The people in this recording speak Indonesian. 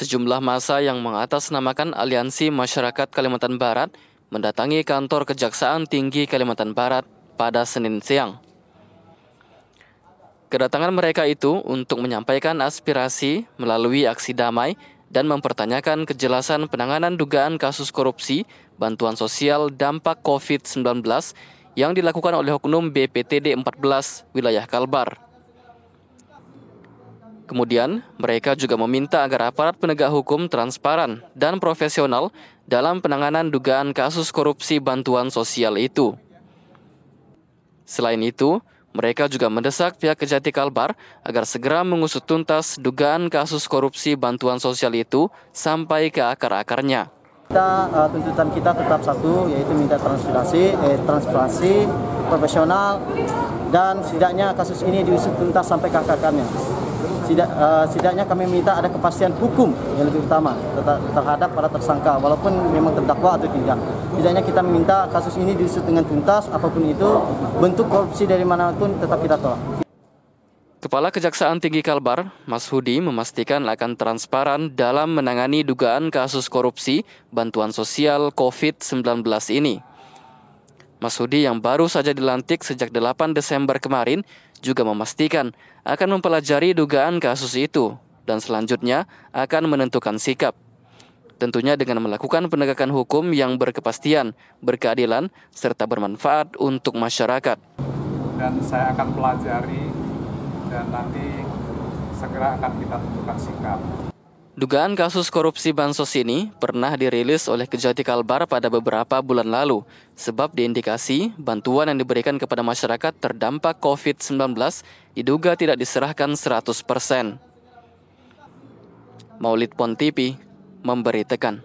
Sejumlah masa yang mengatasnamakan Aliansi Masyarakat Kalimantan Barat mendatangi kantor Kejaksaan Tinggi Kalimantan Barat pada Senin siang. Kedatangan mereka itu untuk menyampaikan aspirasi melalui aksi damai dan mempertanyakan kejelasan penanganan dugaan kasus korupsi bantuan sosial dampak COVID-19 yang dilakukan oleh Oknum BPTD 14 wilayah Kalbar. Kemudian, mereka juga meminta agar aparat penegak hukum transparan dan profesional dalam penanganan dugaan kasus korupsi bantuan sosial itu. Selain itu, mereka juga mendesak pihak Kejati Kalbar agar segera mengusut tuntas dugaan kasus korupsi bantuan sosial itu sampai ke akar-akarnya. Kita uh, tuntutan kita tetap satu yaitu minta transparansi, eh, transparansi profesional dan setidaknya kasus ini diusut tuntas sampai ke akar-akarnya. Sidak, uh, eh, sidaknya kami minta ada kepastian hukum yang lebih utama terhadap para tersangka walaupun memang terdakwa atau tidak. setidaknya kita minta kasus ini diusut dengan tuntas apapun itu bentuk korupsi dari manapun tetap kita tolak. Kepala Kejaksaan Tinggi Kalbar, Mas Hudi, memastikan akan transparan dalam menangani dugaan kasus korupsi bantuan sosial COVID-19 ini. Masudi yang baru saja dilantik sejak 8 Desember kemarin juga memastikan akan mempelajari dugaan kasus itu dan selanjutnya akan menentukan sikap. Tentunya dengan melakukan penegakan hukum yang berkepastian, berkeadilan, serta bermanfaat untuk masyarakat. Dan saya akan pelajari dan nanti segera akan kita tentukan sikap. Dugaan kasus korupsi Bansos ini pernah dirilis oleh Kejati Kalbar pada beberapa bulan lalu, sebab diindikasi bantuan yang diberikan kepada masyarakat terdampak COVID-19 diduga tidak diserahkan 100%. Maulid Pontipi memberitakan.